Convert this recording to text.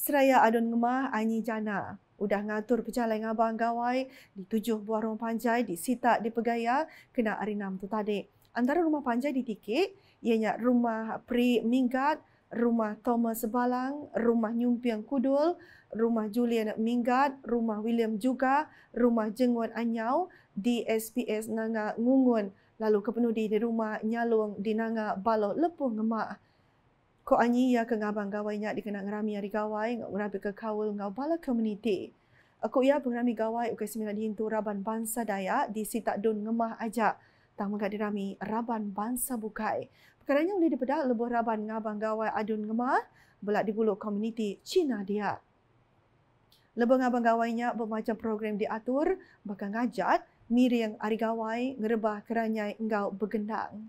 Seraya adun ngemah Anyi Jana. Udah ngatur pejalan dengan abang gawai di tujuh buah rumah panjai di Sita di Pegaya kena arinam tu tadi. Antara rumah panjai di Tikik, ianya rumah Pri Minggat, rumah Thomas Balang, rumah Nyumpiang Kudul, rumah Julian Minggat, rumah William juga, rumah Jenguan Anyau di SPS Nanga Ngungun, lalu kepenuh di rumah Nyalung di Nanga Baloh Lepuh Ngemah ko anyi ya ke ngaban gawai nya di kenang rami ari gawai ngau rabi ke kawul ngau bala community aku ya pengrami gawai ukai semina di raban bangsa daya di sitak dun ngemah aja tang mengadi rami raban bangsa bukai perkaranya boleh dipedak lebuh raban ngaban gawai adun ngemah belak di bulu community Cina dia lebuh ngaban gawainya bermacam program diatur bakal ngajat miring ari gawai ngerebah keranyai engau begendang